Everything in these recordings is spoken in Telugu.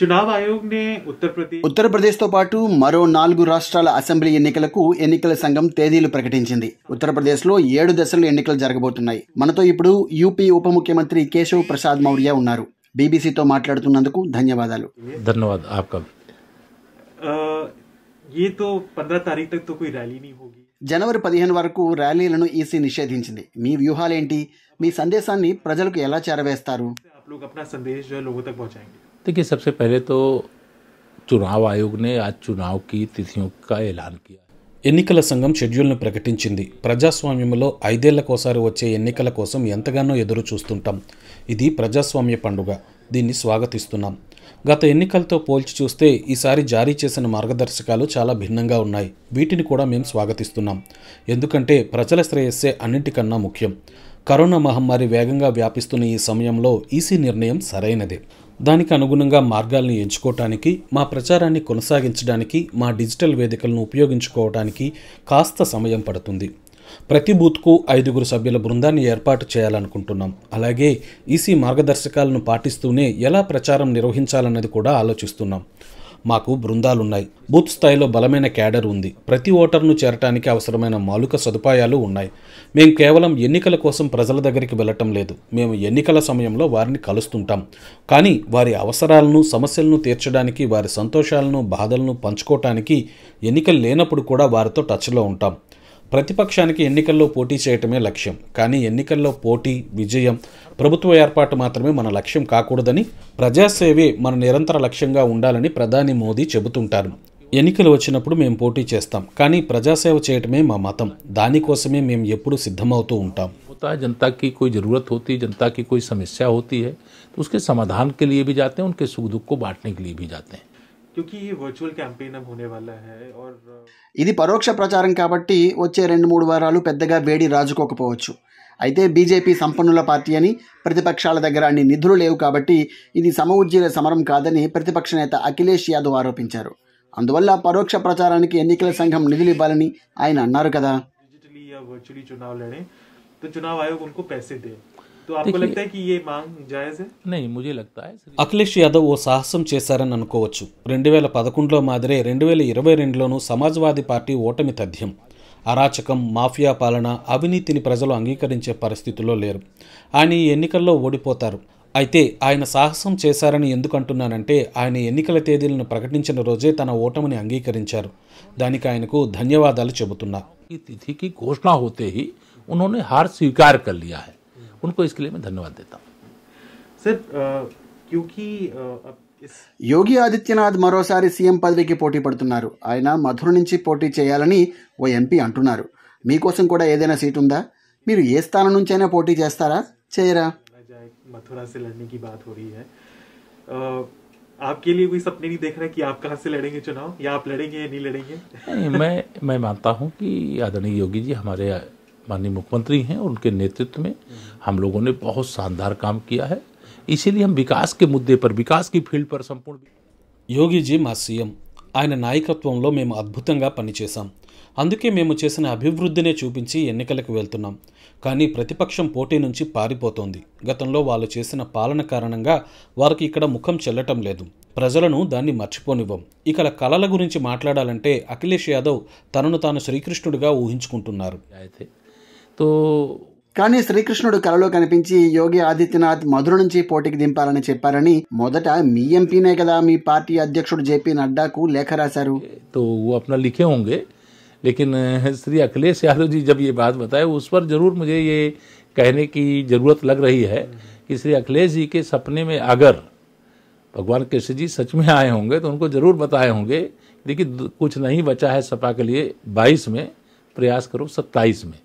చునావ్ ఆయోగ్ నే ప్రదేశ్ ఉత్తరప్రదేశ్తో పాటు మరో నాలుగు రాష్ట్రాల అసెంబ్లీ ఎన్నికలకు ఎన్నికల సంఘం తేదీలు ప్రకటించింది ఉత్తరప్రదేశ్లో ఏడు దశలు ఎన్నికలు జరగబోతున్నాయి మనతో ఇప్పుడు యూపీ ఉప ముఖ్యమంత్రి కేశవ్ ప్రసాద్ మౌర్య ఉన్నారు బీబీసీతో మాట్లాడుతున్నందుకు ధన్యవాదాలు జనవరి పదిహేను వరకు ర్యాలీలను ఈసీ నిషేధించింది మీ వ్యూహాలేంటి మీ సందేశాన్ని ప్రజలకు ఎలా చేరవేస్తారు देखिए सबसे पहले तो चुनाव आयोग ने आज चुनाव की तिथियों का ऐलान किया ఎన్నికల సంఘం షెడ్యూల్ను ప్రకటించింది ప్రజాస్వామ్యంలో ఐదేళ్లకోసారి వచ్చే ఎన్నికల కోసం ఎంతగానో ఎదురు చూస్తుంటాం ఇది ప్రజాస్వామ్య పండుగ దీన్ని స్వాగతిస్తున్నాం గత ఎన్నికలతో పోల్చి చూస్తే ఈసారి జారీ చేసిన మార్గదర్శకాలు చాలా భిన్నంగా ఉన్నాయి వీటిని కూడా మేము స్వాగతిస్తున్నాం ఎందుకంటే ప్రజల శ్రేయస్సే అన్నింటికన్నా ముఖ్యం కరోనా మహమ్మారి వేగంగా వ్యాపిస్తున్న ఈ సమయంలో ఈసీ నిర్ణయం సరైనదే దానికి అనుగుణంగా మార్గాలను ఎంచుకోవటానికి మా ప్రచారాన్ని కొనసాగించడానికి మా డిజిటల్ వేదికలను ఉపయోగించుకోవడానికి కాస్త సమయం పడుతుంది ప్రతి బూత్కు ఐదుగురు సభ్యుల బృందాన్ని ఏర్పాటు చేయాలనుకుంటున్నాం అలాగే ఈసీ మార్గదర్శకాలను పాటిస్తూనే ఎలా ప్రచారం నిర్వహించాలన్నది కూడా ఆలోచిస్తున్నాం మాకు బృందాలున్నాయి బూత్ స్థాయిలో బలమైన క్యాడర్ ఉంది ప్రతి ఓటర్ను చేరటానికి అవసరమైన మౌలిక సదుపాయాలు ఉన్నాయి మేము కేవలం ఎన్నికల కోసం ప్రజల దగ్గరికి వెళ్ళటం లేదు మేము ఎన్నికల సమయంలో వారిని కలుస్తుంటాం కానీ వారి అవసరాలను సమస్యలను తీర్చడానికి వారి సంతోషాలను బాధలను పంచుకోవటానికి ఎన్నికలు లేనప్పుడు కూడా వారితో టచ్లో ఉంటాం ప్రతిపక్షానికి ఎన్నికల్లో పోటీ చేయటమే లక్ష్యం కానీ ఎన్నికల్లో పోటీ విజయం ప్రభుత్వ ఏర్పాటు మాత్రమే మన లక్ష్యం కాకూడదని ప్రజాసేవే మన నిరంతర లక్ష్యంగా ఉండాలని ప్రధాని మోదీ చెబుతుంటారు ఎన్నికలు వచ్చినప్పుడు మేము పోటీ చేస్తాం కానీ ప్రజాసేవ చేయటమే మా మతం దానికోసమే మేము ఎప్పుడు సిద్ధమవుతూ ఉంటాం జనతాకి కోయి జరూరత్ की జనతాకి కోయి సమస్య है హే की సమాధానకి లియే होती జాతే तो సుఖ దుఃఖ కో लिए भी जाते हैं క్యూకి వర్చువల్ క్యాంపెయిన్ హోనే ఇది పరోక్ష ప్రచారం కాబట్టి వచ్చే రెండు మూడు వారాలు పెద్దగా వేడి రాజుకోకపోవచ్చు అయితే బీజేపీ సంపన్నుల పార్టీ అని ప్రతిపక్షాల దగ్గర అన్ని నిధులు లేవు కాబట్టి ఇది ఉజ్జీల సమరం కాదని ప్రతిపక్ష నేత అఖిలేష్ యాదవ్ ఆరోపించారు అందువల్ల పరోక్ష ప్రచారానికి ఎన్నికల సంఘం నిధులు ఇవ్వాలని ఆయన అన్నారు కదా డిజిటలీ చునావ్ అఖిలేష్ యాదవ్ ఓ సాహసం చేశారని అనుకోవచ్చు రెండు వేల పదకొండులో మాదిరే రెండు వేల ఇరవై రెండులోనూ సమాజ్వాదీ పార్టీ ఓటమి తథ్యం అరాచకం మాఫియా పాలన అవినీతిని ప్రజలు అంగీకరించే పరిస్థితిలో లేరు ఆయన ఈ ఎన్నికల్లో ఓడిపోతారు అయితే ఆయన సాహసం చేశారని ఎందుకంటున్నానంటే ఆయన ఎన్నికల తేదీలను ప్రకటించిన రోజే తన ఓటమిని అంగీకరించారు దానికి ఆయనకు ధన్యవాదాలు చెబుతున్నా ఈ తిథికి ఘోషణ హోతే హార్ స్వీకార్ కర్ హై उनको इसके लिए मैं धन्यवाद देता हूँ सर क्योंकि యోగి ఆదిత్యనాథ్ మరోసారి సీఎం పదవికి పోటీ పడుతున్నారు ఆయన మధుర నుంచి పోటీ చేయాలని ఓ ఎంపీ అంటున్నారు మీకోసం కూడా ఏదైనా సీట్ ఉందా మీరు ఏ స్థానం నుంచైనా పోటీ చేస్తారా చేయరా मथुरा से लड़ने की बात हो रही है आपके लिए कोई सपने नहीं देख रहा कि आप कहाँ से लड़ेंगे चुनाव या आप लड़ेंगे या नहीं लड़ेंगे नहीं, मैं मैं मानता हूँ कि आदरणीय योगी जी हमारे माननीय मुख्यमंत्री हैं उनके नेतृत्व में हम लोगों ने बहुत शानदार काम किया है इसीलिए हम వికాస్ के मुद्दे पर వికాస్ की फील्ड पर संपूर्ण యోగిజీ మా సీఎం ఆయన నాయకత్వంలో మేము అద్భుతంగా పనిచేశాం అందుకే మేము చేసిన అభివృద్ధినే చూపించి ఎన్నికలకు వెళ్తున్నాం కానీ ప్రతిపక్షం పోటీ నుంచి పారిపోతోంది గతంలో వాళ్ళు చేసిన పాలన కారణంగా వారికి ఇక్కడ ముఖం చెల్లటం లేదు ప్రజలను దాన్ని మర్చిపోనివ్వం ఇక్కడ కళల గురించి మాట్లాడాలంటే అఖిలేష్ యాదవ్ తనను తాను శ్రీకృష్ణుడిగా ఊహించుకుంటున్నారు అయితే సో तो కానీ योगी आदित्यनाथ కనిపించి యోగి ఆదిత్యనాథ్ మధుర నుంచి పోటీకి దింపాలని చెప్పారని మొదట ने कदा पार्टी अद्यक्ष जेपी नड्डा को लेख లేఖ तो वो अपना लिखे होंगे लेकिन श्री अखिलेश यादव जी जब ये बात बताए उस पर जरूर मुझे ये कहने की ज़रूरत लग रही है कि श्री अखिलेश जी के सपने में अगर भगवान कृष्ण जी सच में आए होंगे तो उनको जरूर बताए होंगे देखिए कुछ नहीं बचा है सपा के लिए 22 में प्रयास करो 27 में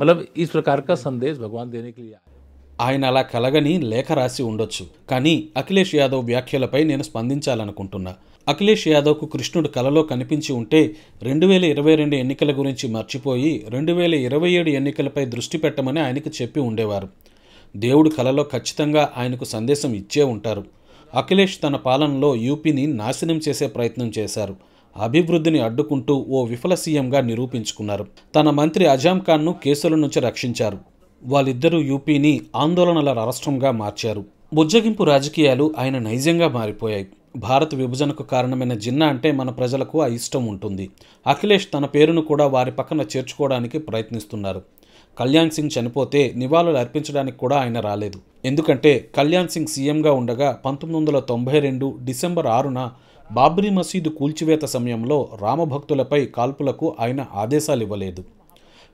मतलब ఈ ప్రకార సందేశ్ భగవాన్ దేనికి ఆయన అలా కలగని లేఖ రాసి ఉండొచ్చు కానీ అఖిలేష్ యాదవ్ వ్యాఖ్యలపై నేను స్పందించాలనుకుంటున్నా అఖిలేష్ యాదవ్కు కృష్ణుడు కలలో కనిపించి ఉంటే రెండు వేల ఇరవై రెండు ఎన్నికల గురించి మర్చిపోయి రెండు వేల ఇరవై ఏడు ఎన్నికలపై దృష్టి పెట్టమని ఆయనకు చెప్పి ఉండేవారు దేవుడు కలలో ఖచ్చితంగా ఆయనకు సందేశం ఇచ్చే ఉంటారు అఖిలేష్ తన పాలనలో యూపీని నాశనం చేసే ప్రయత్నం చేశారు అభివృద్ధిని అడ్డుకుంటూ ఓ విఫల సీఎంగా నిరూపించుకున్నారు తన మంత్రి అజాం ఖాన్ను కేసుల నుంచి రక్షించారు వాళ్ళిద్దరూ యూపీని ఆందోళనల రాష్ట్రంగా మార్చారు బుజ్జగింపు రాజకీయాలు ఆయన నైజంగా మారిపోయాయి భారత విభజనకు కారణమైన జిన్నా అంటే మన ప్రజలకు ఆ ఇష్టం ఉంటుంది అఖిలేష్ తన పేరును కూడా వారి పక్కన చేర్చుకోవడానికి ప్రయత్నిస్తున్నారు కళ్యాణ్ సింగ్ చనిపోతే నివాళులు అర్పించడానికి కూడా ఆయన రాలేదు ఎందుకంటే కళ్యాణ్ సింగ్ సీఎంగా ఉండగా పంతొమ్మిది వందల తొంభై రెండు డిసెంబర్ ఆరున బాబ్రీ మసీదు కూల్చివేత సమయంలో రామభక్తులపై కాల్పులకు ఆయన ఆదేశాలు ఇవ్వలేదు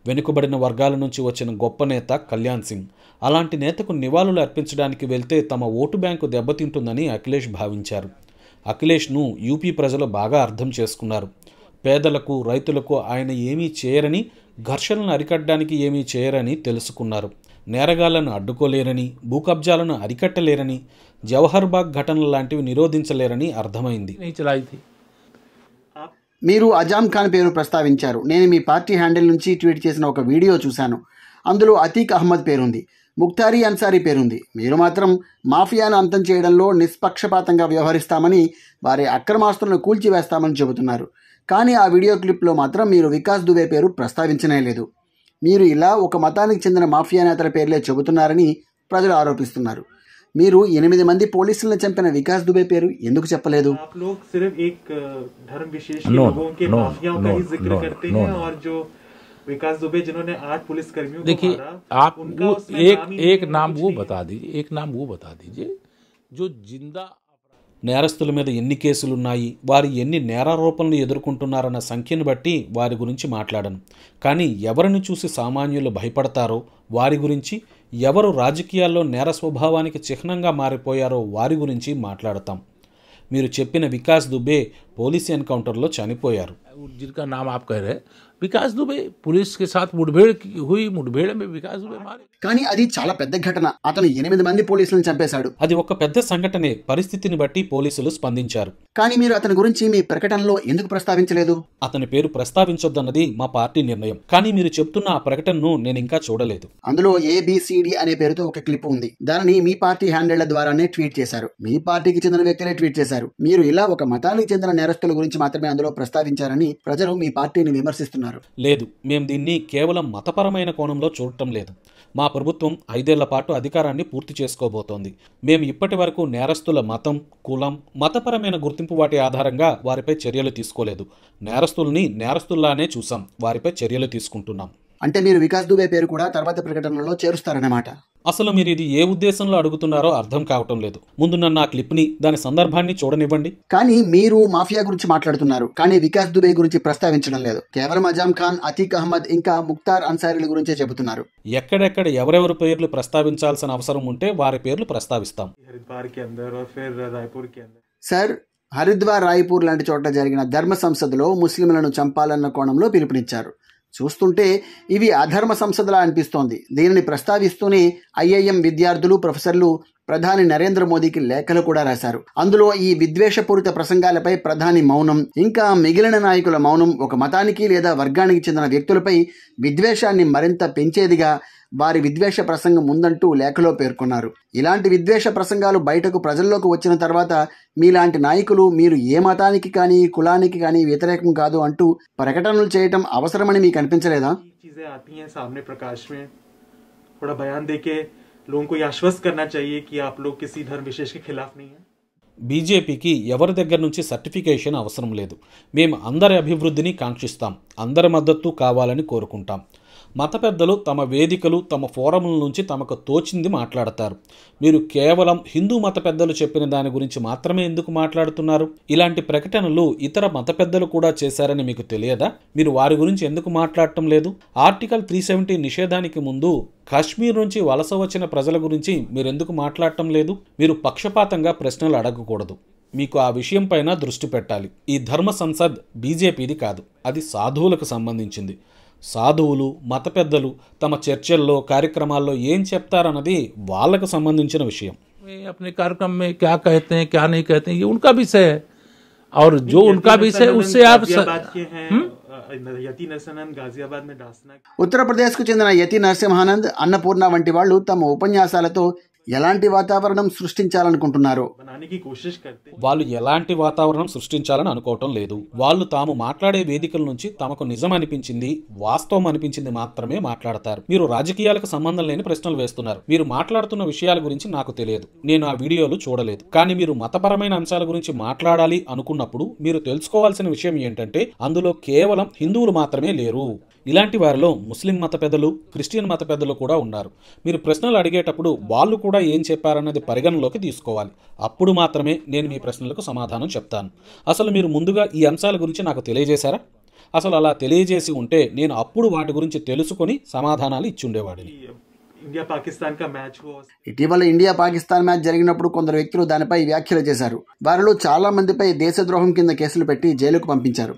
వెనుకబడిన వర్గాల నుంచి వచ్చిన గొప్ప నేత కళ్యాణ్ సింగ్ అలాంటి నేతకు నివాళులు అర్పించడానికి వెళ్తే తమ ఓటు బ్యాంకు దెబ్బతింటుందని అఖిలేష్ భావించారు అఖిలేష్ను యూపీ ప్రజలు బాగా అర్థం చేసుకున్నారు పేదలకు రైతులకు ఆయన ఏమీ చేయరని ఘర్షణను అరికట్టడానికి ఏమీ చేయరని తెలుసుకున్నారు నేరగాళ్లను అడ్డుకోలేరని భూకబ్జాలను అరికట్టలేరని జవహర్బాగ్ ఘటనలు లాంటివి నిరోధించలేరని అర్థమైంది మీరు అజామ్ ఖాన్ పేరు ప్రస్తావించారు నేను మీ పార్టీ హ్యాండిల్ నుంచి ట్వీట్ చేసిన ఒక వీడియో చూశాను అందులో అతీక్ అహ్మద్ పేరుంది ముఖ్తారీ అన్సారీ పేరుంది మీరు మాత్రం మాఫియాను అంతం చేయడంలో నిష్పక్షపాతంగా వ్యవహరిస్తామని వారి అక్రమాస్తులను కూల్చివేస్తామని చెబుతున్నారు కానీ ఆ వీడియో క్లిప్లో మాత్రం మీరు వికాస్ దుబే పేరు ప్రస్తావించనే లేదు మీరు ఇలా ఒక మతానికి చెందిన మాఫియా నేతల పేర్లే చెబుతున్నారని ప్రజలు ఆరోపిస్తున్నారు మీరు ఎనిమిది మంది పోలీసులను చంపిన వికాస్ దుబే పేరు ఎందుకు చెప్పలేదు विकास दुबे जिन्होंने आठ पुलिस कर्मियों देखिए आप वो एक एक नाम वो बता दीजिए एक नाम वो బతా दीजिए జో జిందా నేరస్తుల మీద ఎన్ని కేసులున్నాయి వారు ఎన్ని నేరారోపణలు ఎదుర్కొంటున్నారన్న సంఖ్యను బట్టి వారి గురించి మాట్లాడను కానీ ఎవరిని చూసి సామాన్యులు భయపడతారో వారి గురించి ఎవరు రాజకీయాల్లో నేర స్వభావానికి చిహ్నంగా మారిపోయారో వారి గురించి మాట్లాడతాం మీరు చెప్పిన వికాస్ దుబే పోలీస్ ఎన్కౌంటర్లో చనిపోయారు వికాస్ దుబే పోలీస్ కి సాత్ ముఠభేడ్ హుయి ముఠభేడ్ మే వికాస్ దుబే కానీ అది చాలా పెద్ద ఘటన అతను ఎనిమిది మంది పోలీసులను చంపేశాడు అది ఒక పెద్ద సంఘటనే పరిస్థితిని బట్టి పోలీసులు స్పందించారు కానీ మీరు అతని గురించి మీ ప్రకటనలో ఎందుకు ప్రస్తావించలేదు అతని పేరు ప్రస్తావించొద్దన్నది మా పార్టీ నిర్ణయం కానీ మీరు చెప్తున్న ఆ ప్రకటనను నేను ఇంకా చూడలేదు అందులో ఏబిసిడి అనే పేరుతో ఒక క్లిప్ ఉంది దానిని మీ పార్టీ హ్యాండిల్ ద్వారానే ట్వీట్ చేశారు మీ పార్టీకి చెందిన వ్యక్తులే ట్వీట్ చేశారు మీరు ఇలా ఒక మతానికి చెందిన నేరస్తుల గురించి మాత్రమే అందులో ప్రస్తావించారని ప్రజలు మీ పార్టీని విమర్శిస్తున్నారు లేదు మేము దీన్ని కేవలం మతపరమైన కోణంలో చూడటం లేదు మా ప్రభుత్వం ఐదేళ్ల పాటు అధికారాన్ని పూర్తి చేసుకోబోతోంది మేము ఇప్పటి వరకు నేరస్తుల మతం కులం మతపరమైన గుర్తింపు వాటి ఆధారంగా వారిపై చర్యలు తీసుకోలేదు నేరస్తుల్ని నేరస్తుల్లానే చూసాం వారిపై చర్యలు తీసుకుంటున్నాం అంటే మీరు వికాస్ దుబే పేరు కూడా తర్వాత ప్రకటనలో చేరుస్తారన్నమాట అసలు మీరు ఇది ఏ ఉద్దేశంలో అడుగుతున్నారో అర్థం కావటం లేదు ముందు నన్ను ఆ క్లిప్ ని దాని సందర్భాన్ని చూడనివ్వండి కానీ మీరు మాఫియా గురించి మాట్లాడుతున్నారు కానీ వికాస్ దుబే గురించి ప్రస్తావించడం లేదు కేవలం అజాం ఖాన్ అతీక్ అహ్మద్ ఇంకా ముక్తార్ అన్సారీల గురించే చెబుతున్నారు ఎక్కడెక్కడ ఎవరెవరి పేర్లు ప్రస్తావించాల్సిన అవసరం ఉంటే వారి పేర్లు ప్రస్తావిస్తాం సార్ హరిద్వార్ రాయ్పూర్ లాంటి చోట జరిగిన ధర్మ సంసదలో ముస్లింలను చంపాలన్న కోణంలో పిలుపునిచ్చారు చూస్తుంటే ఇవి అధర్మ సంసదలా అనిపిస్తోంది దీనిని ప్రస్తావిస్తూనే ఐఐఎం విద్యార్థులు ప్రొఫెసర్లు ప్రధాని నరేంద్ర మోదీకి లేఖలు కూడా రాశారు అందులో ఈ విద్వేషపూరిత ప్రసంగాలపై ప్రధాని మౌనం ఇంకా మిగిలిన నాయకుల మౌనం ఒక మతానికి లేదా వర్గానికి చెందిన వ్యక్తులపై విద్వేషాన్ని మరింత పెంచేదిగా వారి విద్వేష ప్రసంగం ఉందంటూ లేఖలో పేర్కొన్నారు ఇలాంటి విద్వేష ప్రసంగాలు బయటకు ప్రజల్లోకి వచ్చిన తర్వాత మీలాంటి నాయకులు మీరు ఏ మతానికి కానీ కులానికి కానీ వ్యతిరేకం కాదు అంటూ ప్రకటనలు చేయటం అవసరమని మీకు అనిపించలేదా लोगों को आश्वस्त करना चाहिए कि आप लोग किसी धर्म विशेष के खिलाफ नहीं బీజేపీకి ఎవరి దగ్గర నుంచి సర్టిఫికేషన్ అవసరం లేదు మేము అందరి అభివృద్ధిని కాంక్షిస్తాం అందరి మద్దతు కావాలని కోరుకుంటాం మత పెద్దలు తమ వేదికలు తమ ఫోరంల నుంచి తమకు తోచింది మాట్లాడతారు మీరు కేవలం హిందూ మత పెద్దలు చెప్పిన దాని గురించి మాత్రమే ఎందుకు మాట్లాడుతున్నారు ఇలాంటి ప్రకటనలు ఇతర మత పెద్దలు కూడా చేశారని మీకు తెలియదా మీరు వారి గురించి ఎందుకు మాట్లాడటం లేదు ఆర్టికల్ త్రీ సెవెంటీ నిషేధానికి ముందు కాశ్మీర్ నుంచి వలస వచ్చిన ప్రజల గురించి మీరెందుకు మాట్లాడటం లేదు మీరు పక్షపాతంగా ప్రశ్నలు అడగకూడదు మీకు ఆ విషయం పైన దృష్టి పెట్టాలి ఈ ధర్మ సంసద్ బీజేపీది కాదు అది సాధువులకు సంబంధించింది సాధువులు మత పెద్దలు తమ చర్చల్లో కార్యక్రమాల్లో ఏం చెప్తారన్నది వాళ్ళకు సంబంధించిన విషయం కార్యక్రమం క్యా में क्या कहते हैं क्या नहीं ఉత్తరప్రదేశ్కు చెందిన యతి నరసింహానంద్ అన్నపూర్ణ వంటి వాళ్ళు తమ ఉపన్యాసాలతో ఎలాంటి వాతావరణం సృష్టించాలనుకుంటున్నారు వాళ్ళు ఎలాంటి వాతావరణం సృష్టించాలని అనుకోవటం లేదు వాళ్ళు తాము మాట్లాడే వేదికల నుంచి తమకు నిజం అనిపించింది వాస్తవం అనిపించింది మాత్రమే మాట్లాడతారు మీరు రాజకీయాలకు సంబంధం లేని ప్రశ్నలు వేస్తున్నారు మీరు మాట్లాడుతున్న విషయాల గురించి నాకు తెలియదు నేను ఆ వీడియోలు చూడలేదు కానీ మీరు మతపరమైన అంశాల గురించి మాట్లాడాలి అనుకున్నప్పుడు మీరు తెలుసుకోవాల్సిన విషయం ఏంటంటే అందులో కేవలం హిందువులు మాత్రమే లేరు ఇలాంటి వారిలో ముస్లిం మత పెద్దలు క్రిస్టియన్ మత పెద్దలు కూడా ఉన్నారు మీరు ప్రశ్నలు అడిగేటప్పుడు వాళ్ళు కూడా న్యాయస్థానంలో ఏం చెప్పారన్నది పరిగణలోకి తీసుకోవాలి అప్పుడు మాత్రమే నేను మీ ప్రశ్నలకు సమాధానం చెప్తాను అసలు మీరు ముందుగా ఈ అంశాల గురించి నాకు తెలియజేశారా అసలు అలా తెలియజేసి ఉంటే నేను అప్పుడు వాటి గురించి తెలుసుకొని సమాధానాలు ఇచ్చుండేవాడిని ఇండియా పాకిస్తాన్ కా మ్యాచ్ ఇటీవల ఇండియా పాకిస్తాన్ మ్యాచ్ జరిగినప్పుడు కొందరు వ్యక్తులు దానిపై వ్యాఖ్యలు చేశారు వారిలో చాలా మందిపై దేశద్రోహం కింద కేసులు పెట్టి జైలుకు పంపించారు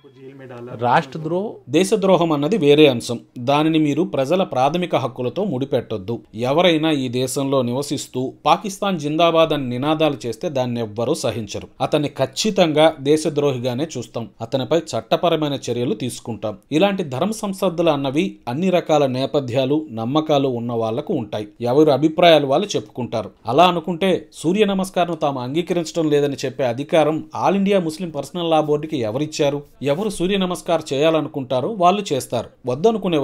రాష్ట్రద్రోహ దేశద్రోహం అన్నది వేరే అంశం దానిని మీరు ప్రజల ప్రాథమిక హక్కులతో ముడిపెట్టొద్దు ఎవరైనా ఈ దేశంలో నివసిస్తూ పాకిస్తాన్ జిందాబాద్ అని నినాదాలు చేస్తే దాన్ని ఎవ్వరూ సహించరు అతన్ని ఖచ్చితంగా దేశద్రోహిగానే చూస్తాం అతనిపై చట్టపరమైన చర్యలు తీసుకుంటాం ఇలాంటి ధర్మ సంసద్దులు అన్నవి అన్ని రకాల నేపథ్యాలు నమ్మకాలు ఉన్న వాళ్లకు ఉంటాయి ఎవరు అభిప్రాయాలు వాళ్ళు చెప్పుకుంటారు అలా అనుకుంటే సూర్య నమస్కారం తాము అంగీకరించడం లేదని చెప్పే అధికారం All India Muslim Personal Law బోర్డుకి ఎవరిచ్చారు ఎవరు సూర్య నమస్కారం చేయాలనుకుంటారు వాళ్ళు చేస్తారు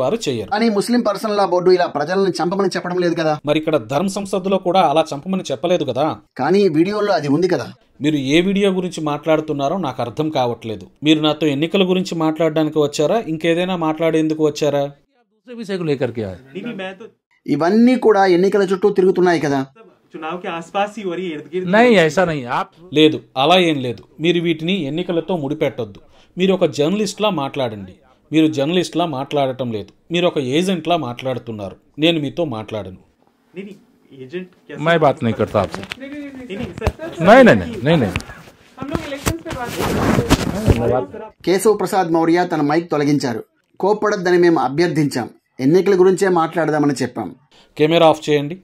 వారు చేయరు అని ముస్లిం పర్సన్ లా బోర్డు ఇలా ప్రజలను చంపమని చెప్పడం లేదు కదా మరి ఇక్కడ ధర్మ సంసద్లో కూడా అలా చంపమని చెప్పలేదు కదా కానీ వీడియోలో అది ఉంది కదా మీరు ఏ వీడియో గురించి మాట్లాడుతున్నారో నాకు అర్థం కావట్లేదు మీరు నాతో ఎన్నికల గురించి మాట్లాడడానికి వచ్చారా ఇంకేదైనా మాట్లాడేందుకు వచ్చారా ఇవన్నీ కూడా ఎన్నికల చుట్టూ తిరుగుతున్నాయి కదా లేదు అలా ఏం లేదు మీరు వీటిని ఎన్నికలతో ముడిపెట్టొద్దు మీరు ఒక జర్నలిస్ట్లా మాట్లాడండి మీరు జర్నలిస్ట్లా మాట్లాడటం లేదు మీరు ఒక ఏజెంట్లా మాట్లాడుతున్నారు నేను మీతో మాట్లాడను కేశవ కేశవ్ ప్రసాద్ మౌర్య తన మైక్ తొలగించారు కోప్పడద్దని మేము అభ్యర్థించాం ఎన్నికల గురించే మాట్లాడదామని చెప్పాం కెమెరా ఆఫ్ చేయండి